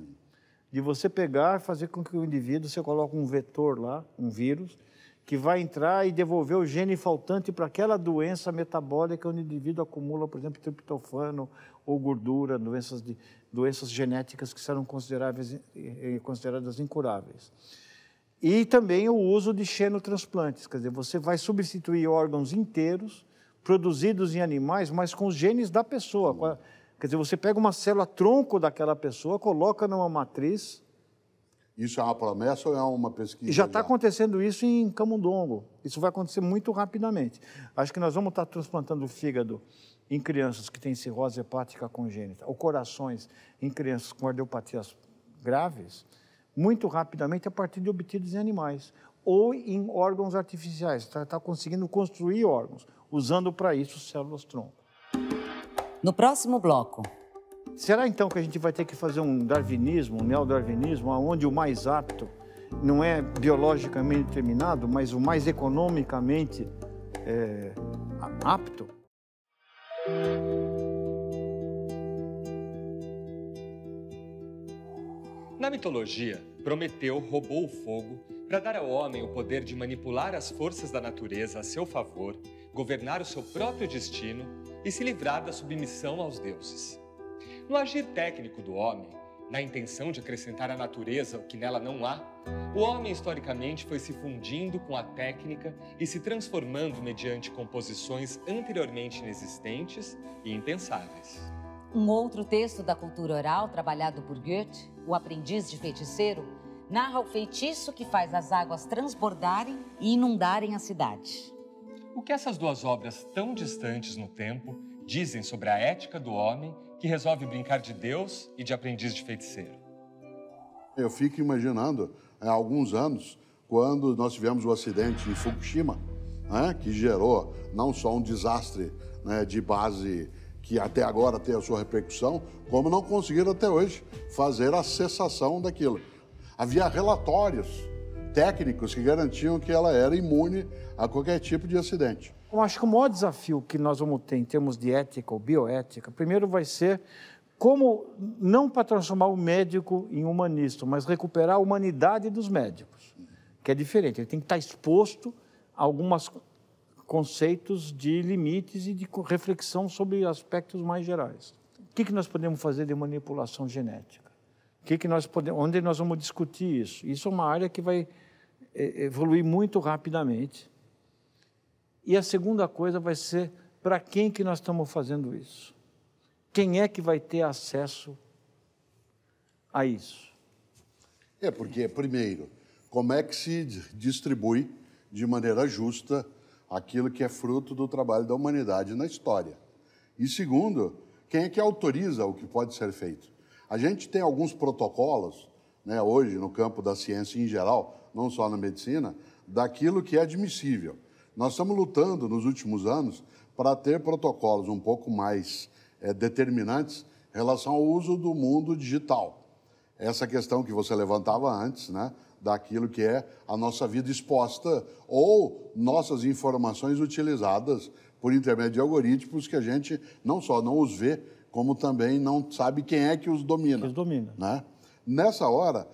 De você pegar, fazer com que o indivíduo, você coloque um vetor lá, um vírus, que vai entrar e devolver o gene faltante para aquela doença metabólica onde o indivíduo acumula, por exemplo, triptofano ou gordura, doenças, de, doenças genéticas que serão consideráveis, eh, eh, consideradas incuráveis. E também o uso de xenotransplantes, quer dizer, você vai substituir órgãos inteiros produzidos em animais, mas com os genes da pessoa. Uhum. Quer dizer, você pega uma célula tronco daquela pessoa, coloca numa matriz. Isso é uma promessa ou é uma pesquisa? já está acontecendo isso em Camundongo. Isso vai acontecer muito rapidamente. Acho que nós vamos estar tá transplantando o fígado em crianças que têm cirrose hepática congênita, ou corações em crianças com cardiopatias graves muito rapidamente a partir de obtidos em animais ou em órgãos artificiais. Está tá conseguindo construir órgãos, usando para isso células-tronco. No próximo bloco. Será então que a gente vai ter que fazer um darwinismo, um neodarwinismo, onde o mais apto não é biologicamente determinado, mas o mais economicamente é, apto? Na mitologia, Prometeu roubou o fogo para dar ao homem o poder de manipular as forças da natureza a seu favor, governar o seu próprio destino e se livrar da submissão aos deuses. No agir técnico do homem, na intenção de acrescentar à natureza o que nela não há, o homem historicamente foi se fundindo com a técnica e se transformando mediante composições anteriormente inexistentes e impensáveis. Um outro texto da cultura oral trabalhado por Goethe o aprendiz de feiticeiro, narra o feitiço que faz as águas transbordarem e inundarem a cidade. O que essas duas obras tão distantes no tempo dizem sobre a ética do homem que resolve brincar de Deus e de aprendiz de feiticeiro? Eu fico imaginando, há alguns anos, quando nós tivemos o acidente em Fukushima, né, que gerou não só um desastre né, de base que até agora tem a sua repercussão, como não conseguiram até hoje fazer a cessação daquilo. Havia relatórios técnicos que garantiam que ela era imune a qualquer tipo de acidente. Eu acho que o maior desafio que nós vamos ter em termos de ética ou bioética, primeiro vai ser como não para transformar o médico em humanista, mas recuperar a humanidade dos médicos, que é diferente. Ele tem que estar exposto a algumas conceitos de limites e de reflexão sobre aspectos mais gerais. O que, que nós podemos fazer de manipulação genética? O que, que nós podemos, onde nós vamos discutir isso? Isso é uma área que vai é, evoluir muito rapidamente. E a segunda coisa vai ser para quem que nós estamos fazendo isso? Quem é que vai ter acesso a isso? É porque, primeiro, como é que se distribui de maneira justa aquilo que é fruto do trabalho da humanidade na história. E segundo, quem é que autoriza o que pode ser feito? A gente tem alguns protocolos, né, hoje, no campo da ciência em geral, não só na medicina, daquilo que é admissível. Nós estamos lutando nos últimos anos para ter protocolos um pouco mais é, determinantes em relação ao uso do mundo digital. Essa questão que você levantava antes, né, daquilo que é a nossa vida exposta ou nossas informações utilizadas por intermédio de algoritmos que a gente não só não os vê, como também não sabe quem é que os domina. Que os domina. Né? Nessa hora,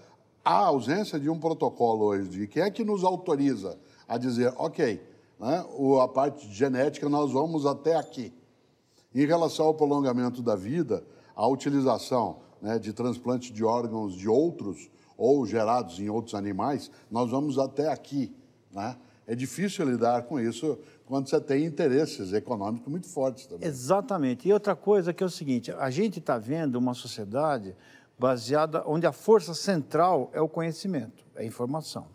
a ausência de um protocolo hoje de quem é que nos autoriza a dizer, ok, né, a parte genética nós vamos até aqui. Em relação ao prolongamento da vida, a utilização né, de transplante de órgãos de outros ou gerados em outros animais, nós vamos até aqui. Né? É difícil lidar com isso quando você tem interesses econômicos muito fortes também. Exatamente. E outra coisa que é o seguinte: a gente está vendo uma sociedade baseada onde a força central é o conhecimento, é a informação.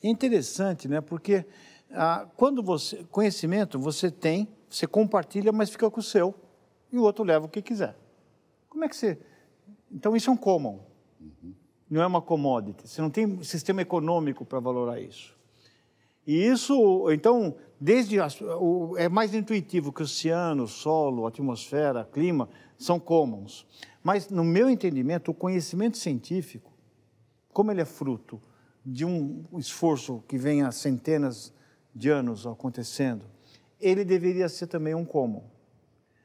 é interessante, né? Porque ah, quando você conhecimento você tem, você compartilha, mas fica com o seu e o outro leva o que quiser. Como é que você? Então isso é um common. Uhum não é uma commodity. Você não tem sistema econômico para valorar isso. E isso, então, desde a, o, é mais intuitivo que o oceano, solo, atmosfera, clima são commons. Mas, no meu entendimento, o conhecimento científico, como ele é fruto de um esforço que vem há centenas de anos acontecendo, ele deveria ser também um common.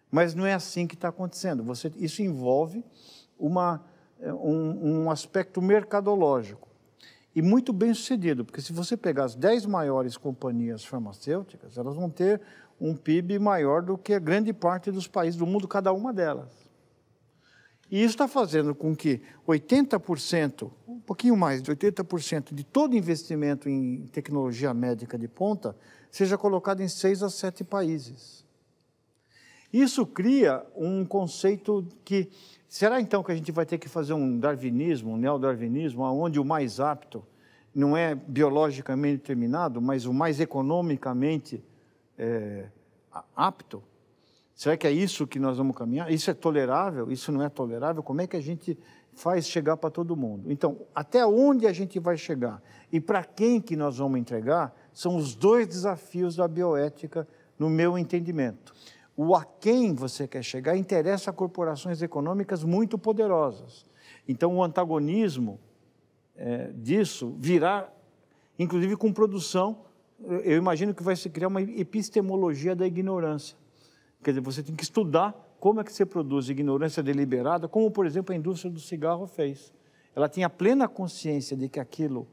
Mas não é assim que está acontecendo. Você, isso envolve uma é, um, um aspecto mercadológico e muito bem sucedido, porque se você pegar as 10 maiores companhias farmacêuticas, elas vão ter um PIB maior do que a grande parte dos países do mundo, cada uma delas. E isso está fazendo com que 80%, um pouquinho mais de 80% de todo investimento em tecnologia médica de ponta seja colocado em seis a sete países. Isso cria um conceito que Será então que a gente vai ter que fazer um darwinismo, um neodarwinismo, onde o mais apto não é biologicamente determinado, mas o mais economicamente é, apto? Será que é isso que nós vamos caminhar? Isso é tolerável? Isso não é tolerável? Como é que a gente faz chegar para todo mundo? Então, até onde a gente vai chegar e para quem que nós vamos entregar são os dois desafios da bioética, no meu entendimento o a quem você quer chegar interessa a corporações econômicas muito poderosas. Então, o antagonismo é, disso virá, inclusive com produção, eu imagino que vai se criar uma epistemologia da ignorância. Quer dizer, você tem que estudar como é que você produz ignorância deliberada, como, por exemplo, a indústria do cigarro fez. Ela tinha plena consciência de que aquilo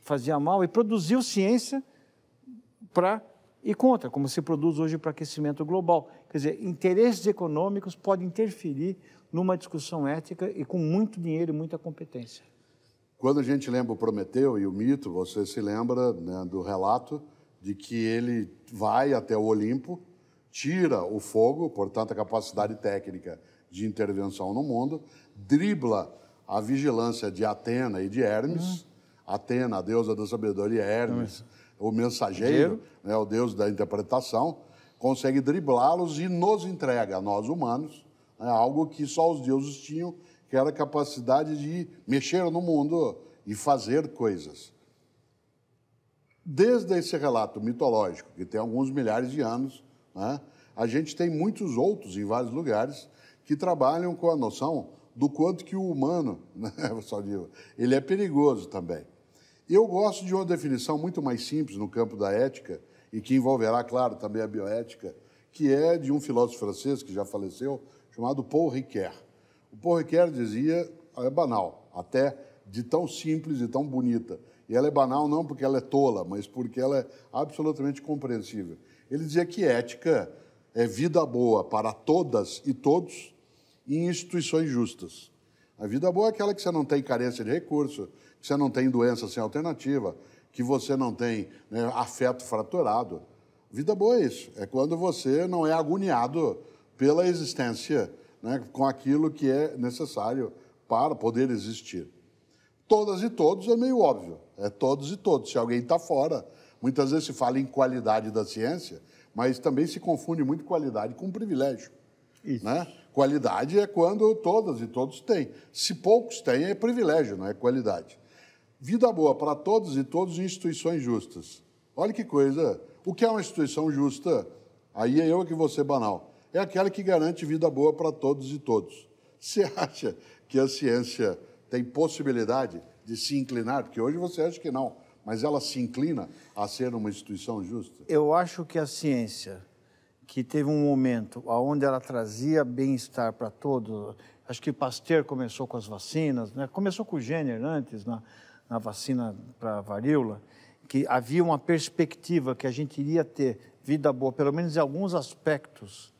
fazia mal e produziu ciência para e contra, como se produz hoje para aquecimento global. Quer dizer, interesses econômicos podem interferir numa discussão ética e com muito dinheiro e muita competência. Quando a gente lembra o Prometeu e o mito, você se lembra né, do relato de que ele vai até o Olimpo, tira o fogo, portanto, a capacidade técnica de intervenção no mundo, dribla a vigilância de Atena e de Hermes. Uhum. Atena, a deusa da sabedoria, Hermes, uhum. o mensageiro, né, o deus da interpretação consegue driblá-los e nos entrega, a nós humanos, né, algo que só os deuses tinham, que era a capacidade de mexer no mundo e fazer coisas. Desde esse relato mitológico, que tem alguns milhares de anos, né, a gente tem muitos outros em vários lugares que trabalham com a noção do quanto que o humano, né, ele é perigoso também. Eu gosto de uma definição muito mais simples no campo da ética, e que envolverá, claro, também a bioética, que é de um filósofo francês que já faleceu, chamado Paul Ricoeur. O Paul Ricoeur dizia, é banal, até de tão simples e tão bonita. E ela é banal não porque ela é tola, mas porque ela é absolutamente compreensível. Ele dizia que ética é vida boa para todas e todos em instituições justas. A vida boa é aquela que você não tem carência de recurso, que você não tem doença sem alternativa, que você não tem né, afeto fraturado. Vida boa é isso. É quando você não é agoniado pela existência, né, com aquilo que é necessário para poder existir. Todas e todos é meio óbvio. É todos e todos. Se alguém está fora, muitas vezes se fala em qualidade da ciência, mas também se confunde muito qualidade com privilégio. Isso. Né? Qualidade é quando todas e todos têm. Se poucos têm, é privilégio, não é qualidade vida boa para todos e todas instituições justas. Olha que coisa. O que é uma instituição justa? Aí é eu que vou ser banal. É aquela que garante vida boa para todos e todos. Você acha que a ciência tem possibilidade de se inclinar? Porque hoje você acha que não, mas ela se inclina a ser uma instituição justa? Eu acho que a ciência, que teve um momento onde ela trazia bem-estar para todos, acho que Pasteur começou com as vacinas, né? começou com o Jenner antes, né? na vacina para varíola, que havia uma perspectiva que a gente iria ter vida boa, pelo menos em alguns aspectos,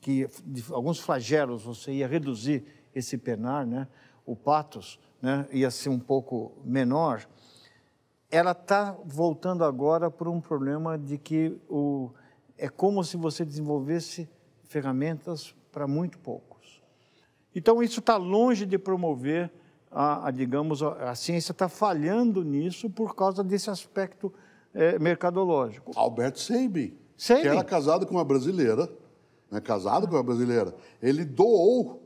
que alguns flagelos você ia reduzir esse penar, né? o patos né? ia ser um pouco menor, ela está voltando agora por um problema de que o, é como se você desenvolvesse ferramentas para muito poucos. Então, isso está longe de promover a, a digamos, a, a ciência está falhando nisso por causa desse aspecto é, mercadológico. Alberto Seib, que era casado com uma brasileira, né, casado com uma brasileira, ele doou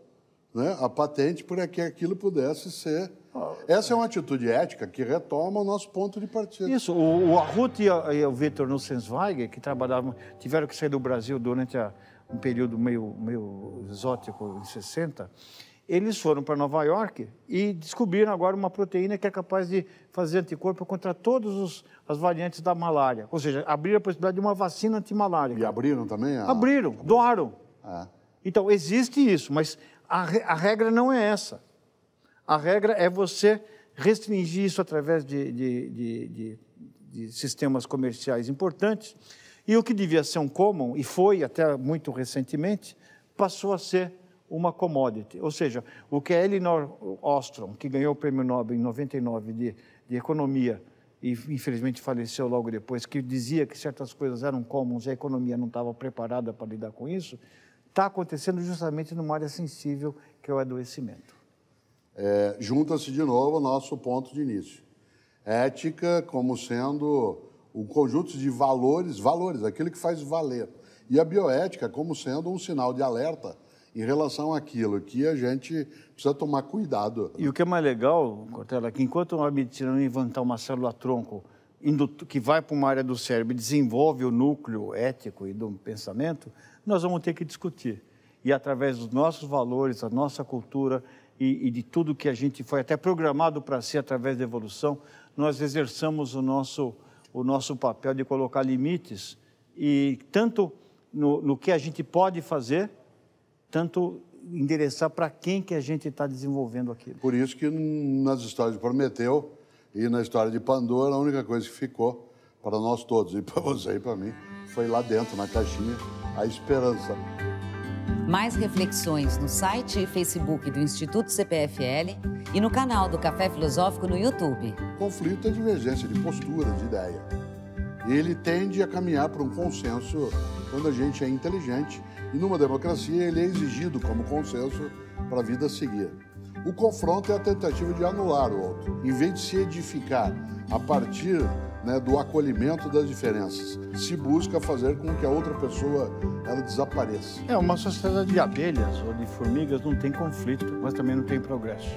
né, a patente para que aquilo pudesse ser ah. essa é uma atitude ética que retoma o nosso ponto de partida. Isso, o, o Arruti e, o Vitor Nussensweiger, que trabalhavam, tiveram que sair do Brasil durante a, um período meio, meio exótico, em 60, eles foram para Nova York e descobriram agora uma proteína que é capaz de fazer anticorpo contra todas as variantes da malária. Ou seja, abriram a possibilidade de uma vacina antimalária. E abriram também? A... Abriram, doaram. É. Então, existe isso, mas a, a regra não é essa. A regra é você restringir isso através de, de, de, de, sistemas comerciais importantes. E o que devia ser um common, e foi até muito recentemente, passou a ser uma commodity. Ou seja, o que a Elinor Ostrom, que ganhou o prêmio Nobel em 99 de, de economia, e infelizmente faleceu logo depois, que dizia que certas coisas eram comuns e a economia não estava preparada para lidar com isso, está acontecendo justamente numa área sensível que é o adoecimento. É, Junta-se de novo o nosso ponto de início. Ética como sendo um conjunto de valores, valores, aquilo que faz valer. E a bioética como sendo um sinal de alerta em relação àquilo que a gente precisa tomar cuidado. E o que é mais legal, Cortella, é que enquanto a medicina não inventar uma célula-tronco que vai para uma área do cérebro e desenvolve o núcleo ético e do pensamento, nós vamos ter que discutir. E através dos nossos valores, da nossa cultura e, e de tudo que a gente foi até programado para ser através da evolução, nós exerçamos o nosso, o nosso papel de colocar limites e tanto no, no que a gente pode fazer tanto endereçar para quem que a gente está desenvolvendo aquilo. Por isso que nas histórias de Prometeu e na história de Pandora, a única coisa que ficou para nós todos, e para você e para mim, foi lá dentro, na caixinha, a esperança. Mais reflexões no site e Facebook do Instituto CPFL e no canal do Café Filosófico no YouTube. Conflito é divergência de postura, de ideia. E ele tende a caminhar para um consenso quando a gente é inteligente e numa democracia, ele é exigido como consenso para a vida seguir. O confronto é a tentativa de anular o outro, em vez de se edificar a partir né, do acolhimento das diferenças. Se busca fazer com que a outra pessoa ela desapareça. É uma sociedade de abelhas ou de formigas não tem conflito, mas também não tem progresso.